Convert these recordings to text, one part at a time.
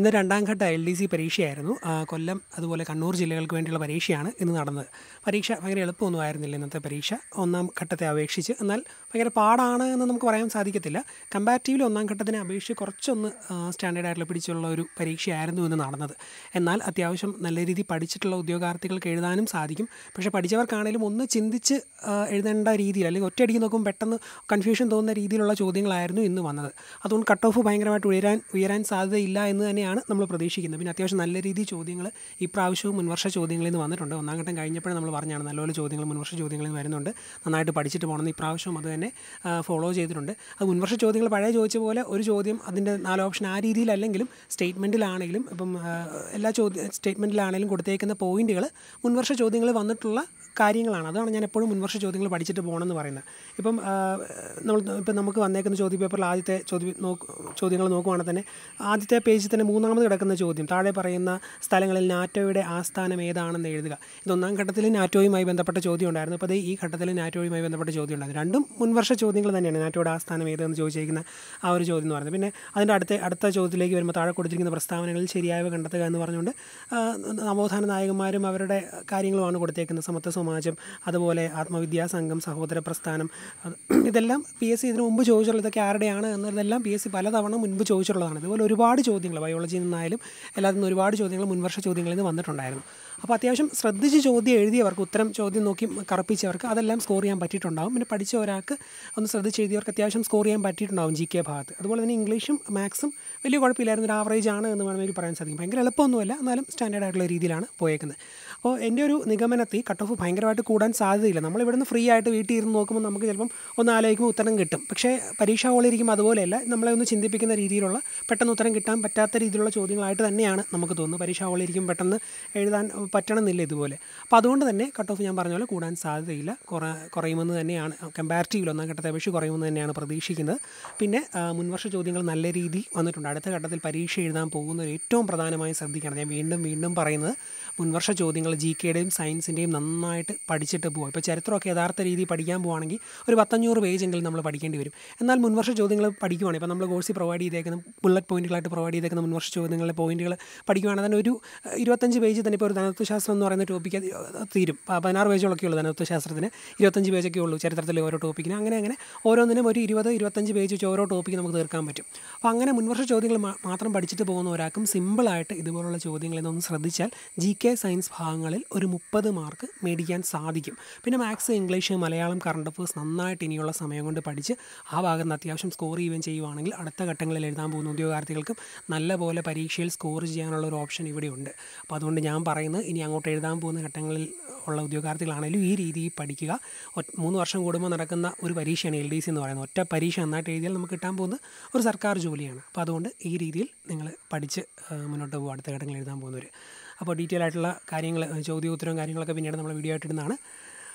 ഇന്ന് രണ്ടാം ഘട്ട എൽ ഡി സി പരീക്ഷയായിരുന്നു കൊല്ലം അതുപോലെ കണ്ണൂർ ജില്ലകൾക്ക് വേണ്ടിയുള്ള പരീക്ഷയാണ് ഇന്ന് നടന്നത് പരീക്ഷ ഭയങ്കര എളുപ്പമൊന്നും ആയിരുന്നില്ല ഇന്നത്തെ പരീക്ഷ ഒന്നാം ഘട്ടത്തെ അപേക്ഷിച്ച് എന്നാൽ ഭയങ്കര പാടാണ് എന്ന് നമുക്ക് പറയാൻ സാധിക്കത്തില്ല കമ്പാരിറ്റീവ്ലി ഒന്നാം ഘട്ടത്തിനെ അപേക്ഷിച്ച് കുറച്ചൊന്ന് സ്റ്റാൻഡേർഡ് ആയിട്ടുള്ള പിടിച്ചുള്ള ഒരു പരീക്ഷയായിരുന്നു ഇന്ന് നടന്നത് എന്നാൽ അത്യാവശ്യം നല്ല രീതിയിൽ പഠിച്ചിട്ടുള്ള ഉദ്യോഗാർത്ഥികൾക്ക് എഴുതാനും സാധിക്കും പക്ഷേ പഠിച്ചവർക്കാണേലും ഒന്ന് ചിന്തിച്ച് എഴുതേണ്ട രീതിയിൽ അല്ലെങ്കിൽ ഒറ്റയടിക്ക് നോക്കുമ്പോൾ പെട്ടെന്ന് കൺഫ്യൂഷൻ തോന്നുന്ന രീതിയിലുള്ള ചോദ്യങ്ങളായിരുന്നു ഇന്ന് വന്നത് അതുകൊണ്ട് കട്ട് ഓഫ് ഭയങ്കരമായിട്ട് ഉയരാൻ ഉയരാൻ സാധ്യതയില്ല എന്ന് തന്നെയാണ് തന്നെയാണ് നമ്മൾ പ്രതീക്ഷിക്കുന്നത് പിന്നെ അത്യാവശ്യം നല്ല രീതിയിൽ ചോദ്യങ്ങൾ ഇപ്രാവശ്യവും മുൻവർഷ ചോദ്യങ്ങളിൽ നിന്ന് വന്നിട്ടുണ്ട് ഒന്നാം ഘട്ടം കഴിഞ്ഞപ്പോഴും നമ്മൾ പറഞ്ഞാണ് നല്ലപോലെ ചോദ്യങ്ങൾ മുൻവർഷ ചോദ്യങ്ങളിൽ നിന്ന് വരുന്നുണ്ട് നന്നായിട്ട് പഠിച്ചിട്ട് പോകണമെന്ന് ഇപ്രാവശ്യം അത് തന്നെ ഫോളോ ചെയ്തിട്ടുണ്ട് അത് മുൻവർഷ ചോദ്യങ്ങൾ പഴയ ചോദിച്ച പോലെ ഒരു ചോദ്യം അതിൻ്റെ നാല് ഓപ്ഷൻ ആ രീതിയിലല്ലെങ്കിലും സ്റ്റേറ്റ്മെൻറ്റിലാണെങ്കിലും ഇപ്പം എല്ലാ ചോദ്യ സ്റ്റേറ്റ്മെൻറ്റിലാണെങ്കിലും കൊടുത്തേക്കുന്ന പോയിൻറ്റുകൾ മുൻവർഷ ചോദ്യങ്ങൾ വന്നിട്ടുള്ള കാര്യങ്ങളാണ് അതാണ് ഞാൻ എപ്പോഴും മുൻവർഷ ചോദ്യങ്ങൾ പഠിച്ചിട്ട് പോകണമെന്ന് പറയുന്നത് ഇപ്പം നമ്മൾ ഇപ്പം നമുക്ക് വന്നേക്കുന്ന ചോദ്യ പേപ്പറിൽ ആദ്യത്തെ ചോദ്യ ചോദ്യങ്ങൾ നോക്കുവാണെങ്കിൽ തന്നെ ആദ്യത്തെ പേജിൽ തന്നെ മൂന്നാമത് കിടക്കുന്ന ചോദ്യം താഴെ പറയുന്ന സ്ഥലങ്ങളിൽ നാറ്റോയുടെ ആസ്ഥാനം ഏതാണെന്ന് എഴുതുക ഇത് ഒന്നാം ഘട്ടത്തിൽ നാറ്റോയുമായി ബന്ധപ്പെട്ട ചോദ്യം ഉണ്ടായിരുന്നു അപ്പോൾ അത് ഈ ഘട്ടത്തിൽ നാറ്റോയുമായി ബന്ധപ്പെട്ട ചോദ്യം ഉണ്ടായിരുന്നു രണ്ടും മുൻവർഷ ചോദ്യങ്ങൾ തന്നെയാണ് നാറ്റോയുടെ ആസ്ഥാനം ഏതെന്ന് ചോദിച്ചിരിക്കുന്ന ആ ഒരു ചോദ്യം എന്ന് പറയുന്നത് പിന്നെ അതിൻ്റെ അടുത്ത അടുത്ത ചോദ്യത്തിലേക്ക് വരുമ്പോൾ താഴെ കൊടുത്തിരിക്കുന്ന പ്രസ്താവനകളിൽ ശരിയായവ കണ്ടെത്തുക എന്ന് പറഞ്ഞുകൊണ്ട് നവോത്ഥാന നായകന്മാരും അവരുടെ കാര്യങ്ങളുമാണ് കൊടുത്തേക്കുന്നത് സമത്വ സമാജം അതുപോലെ സംഘം സഹോദര പ്രസ്ഥാനം ഇതെല്ലാം പി എസ് സി ഇതിനു മുമ്പ് ചോദിച്ചിട്ടുള്ള ഇതൊക്കെ ആരുടെയാണ് എന്നതെല്ലാം പി എസ് സി പലതവണ മുൻപ് ചോദിച്ചിട്ടുള്ളതാണ് ഇതുപോലെ ഒരുപാട് ചോദ്യങ്ങൾ ബയോളജിയിൽ നിന്നായാലും എല്ലാത്തിൽ നിന്നും ഒരുപാട് ചോദ്യങ്ങൾ മുൻവർഷ ചോദ്യങ്ങളിൽ നിന്ന് വന്നിട്ടുണ്ടായിരുന്നു അപ്പോൾ അത്യാവശ്യം ശ്രദ്ധിച്ച് ചോദ്യം എഴുതിയവർക്ക് ഉത്തരം ചോദ്യം നോക്കി കറപ്പിച്ചവർക്ക് അതെല്ലാം സ്കോർ ചെയ്യാൻ പറ്റിയിട്ടുണ്ടാകും പിന്നെ പഠിച്ച ഒരാൾക്ക് ഒന്ന് ശ്രദ്ധിച്ച് എഴുതിയവർക്ക് അത്യാവശ്യം സ്കോർ ചെയ്യാൻ പറ്റിയിട്ടുണ്ടാകും ജി കെ ഭാഗത്ത് അതുപോലെ തന്നെ ഇംഗ്ലീഷും മാത്സും വലിയ കുഴപ്പമില്ലായിരുന്നു ഒരു ആവറേജ് ആണ് എന്ന് വേണമെങ്കിൽ പറയാൻ സാധിക്കും ഭയങ്കര എളുപ്പമൊന്നുമല്ല എന്നാലും സ്റ്റാൻഡേർഡ് ആയിട്ടുള്ള രീതിയിലാണ് പോയേക്കുന്നത് അപ്പോൾ എൻ്റെ ഒരു നിഗമനത്തിൽ കട്ട് ഓഫ് ഭയങ്കരമായിട്ട് കൂടാൻ സാധ്യതയില്ല നമ്മൾ ഇവിടുന്ന് ഫ്രീ ആയിട്ട് വീട്ടിൽ ഇരുന്ന് നോക്കുമ്പോൾ നമുക്ക് ചിലപ്പം ഒന്ന് ആലോചിക്കുമ്പോൾ ഉത്തരം കിട്ടും പക്ഷേ പരീക്ഷാ ഹോളിരിക്കുമ്പോൾ അതുപോലെയല്ല നമ്മളെ ഒന്ന് ചിന്തിപ്പിക്കുന്ന രീതിയിലുള്ള പെട്ടെന്ന് ഉത്തരം കിട്ടാൻ പറ്റാത്ത രീതിയിലുള്ള ചോദ്യങ്ങളായിട്ട് തന്നെയാണ് നമുക്ക് തോന്നുന്നത് പരീക്ഷാ ഹോളിരിക്കും പെട്ടെന്ന് എഴുതാൻ പറ്റണമെന്നില്ല ഇതുപോലെ അപ്പോൾ അതുകൊണ്ട് തന്നെ കട്ട് ഓഫ് ഞാൻ പറഞ്ഞ പോലെ കൂടാൻ സാധ്യതയില്ല കുറ കുറയുമെന്ന് തന്നെയാണ് കമ്പാരിറ്റീവിൽ ഒന്നാം ഘട്ടത്തെ അപേക്ഷ കുറയുമെന്ന് തന്നെയാണ് പ്രതീക്ഷിക്കുന്നത് പിന്നെ മുൻവർഷ ചോദ്യങ്ങൾ നല്ല രീതി വന്നിട്ടുണ്ട് അടുത്ത ഘട്ടത്തിൽ പരീക്ഷ എഴുതാൻ പോകുന്നവർ ഏറ്റവും പ്രധാനമായും ശ്രദ്ധിക്കണം ഞാൻ വീണ്ടും വീണ്ടും പറയുന്നത് മുൻവർഷ ചോദ്യങ്ങൾ ജി കെയുടെയും സയൻസിൻ്റെയും നന്നായിട്ട് പഠിച്ചിട്ട് പോകും ഇപ്പോൾ ചരിത്രമൊക്കെ യഥാർത്ഥ രീതിയിൽ പഠിക്കാൻ പോവുകയാണെങ്കിൽ ഒരു പത്തഞ്ഞൂറ് പേജെങ്കിലും നമ്മൾ പഠിക്കേണ്ടി വരും എന്നാൽ മുൻവർഷ ചോദ്യങ്ങൾ പഠിക്കുവാണ് ഇപ്പോൾ നമ്മൾ കോഴ്സ് പ്രൊവൈഡ് ചെയ്തേക്കുന്ന ബുള്ളറ്റ് പോയിന്റുകളായിട്ട് പ്രൊവൈഡ് ചെയ്തേക്കുന്ന മുൻവർഷ ചോദ്യങ്ങളിലെ പോയിന്റുകൾ പഠിക്കുകയാണെങ്കിൽ തന്നെ ഒരു ഇരുപത്തഞ്ച് പേജ് തന്നെ ഇപ്പോൾ ഒരു ധനത്വശാസ്ത്രം എന്ന് പറയുന്ന ടോപ്പിക്ക് തീരും പതിനാറ് പേജുകളൊക്കെ ഉള്ളൂ ധനത്വശാസ്ത്രത്തിന് ഇരുപത്തഞ്ച് പേജൊക്കെ ഉള്ളൂ ചരിത്രത്തിലെ ഓരോ ടോപ്പിക്കിന് അങ്ങനെ അങ്ങനെ ഓരോന്നിനും ഒരു ഇരുപത് ഇരുപത്തഞ്ച് പേജ് വെച്ച് ഓരോ ടോപ്പിക്ക് നമുക്ക് തീർക്കാൻ പറ്റും അപ്പോൾ അങ്ങനെ മുൻവർഷ ചോദ്യങ്ങൾ മാത്രം പഠിച്ചിട്ട് പോകുന്ന ഒരാൾക്കും സിമ്പിളായിട്ട് ഇതുപോലുള്ള ചോദ്യങ്ങളിൽ നിന്നൊന്ന് ശ്രദ്ധിച്ചാൽ ജി കെ സയൻസ് ഭാഗം പാഠഭാഗങ്ങളിൽ ഒരു മുപ്പത് മാർക്ക് മേടിക്കാൻ സാധിക്കും പിന്നെ maths English Malayalam current affairs നന്നായിട്ട് ഇനിയുള്ള സമയം കൊണ്ട് പഠിച്ച് ആ ഭാഗത്ത് നിന്ന് അത്യാവശ്യം സ്കോർ ചെയ്യുകയും ചെയ്യുവാണെങ്കിൽ അടുത്ത ഘട്ടങ്ങളിൽ എഴുതാൻ പോകുന്ന ഉദ്യോഗാർത്ഥികൾക്കും നല്ല പോലെ പരീക്ഷയിൽ സ്കോർ ചെയ്യാനുള്ള ഒരു ഓപ്ഷൻ ഇവിടെയുണ്ട് അപ്പോൾ അതുകൊണ്ട് ഞാൻ പറയുന്നത് ഇനി അങ്ങോട്ട് എഴുതാൻ പോകുന്ന ഘട്ടങ്ങളിൽ ഉള്ള ഉദ്യോഗാർത്ഥികളാണെങ്കിലും ഈ രീതിയിൽ പഠിക്കുക മൂന്ന് വർഷം കൂടുമ്പോൾ നടക്കുന്ന ഒരു പരീക്ഷയാണ് എൽ ഡി സി എന്ന് പറയുന്നത് ഒറ്റ പരീക്ഷ നന്നായിട്ട് എഴുതിയാൽ നമുക്ക് കിട്ടാൻ പോകുന്ന ഒരു സർക്കാർ ജോലിയാണ് അപ്പോൾ അതുകൊണ്ട് ഈ രീതിയിൽ നിങ്ങൾ പഠിച്ച് മുന്നോട്ട് പോകും അടുത്ത ഘട്ടങ്ങൾ എഴുതാൻ പോകുന്നവർ അപ്പോൾ ഡീറ്റെയിൽ ആയിട്ടുള്ള കാര്യങ്ങൾ ചോദ്യോത്തരവും കാര്യങ്ങളൊക്കെ പിന്നീട് നമ്മൾ വീഡിയോ ആയിട്ടിടുന്നതാണ്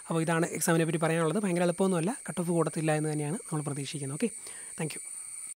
അപ്പോൾ ഇതാണ് എക്സാമിനെ പറ്റി പറയാനുള്ളത് ഭയങ്കര എളുപ്പമൊന്നുമല്ല കട്ട് ഓഫ് കൂടത്തില്ല എന്ന് തന്നെയാണ് നമ്മൾ പ്രതീക്ഷിക്കുന്നത് ഓക്കെ താങ്ക്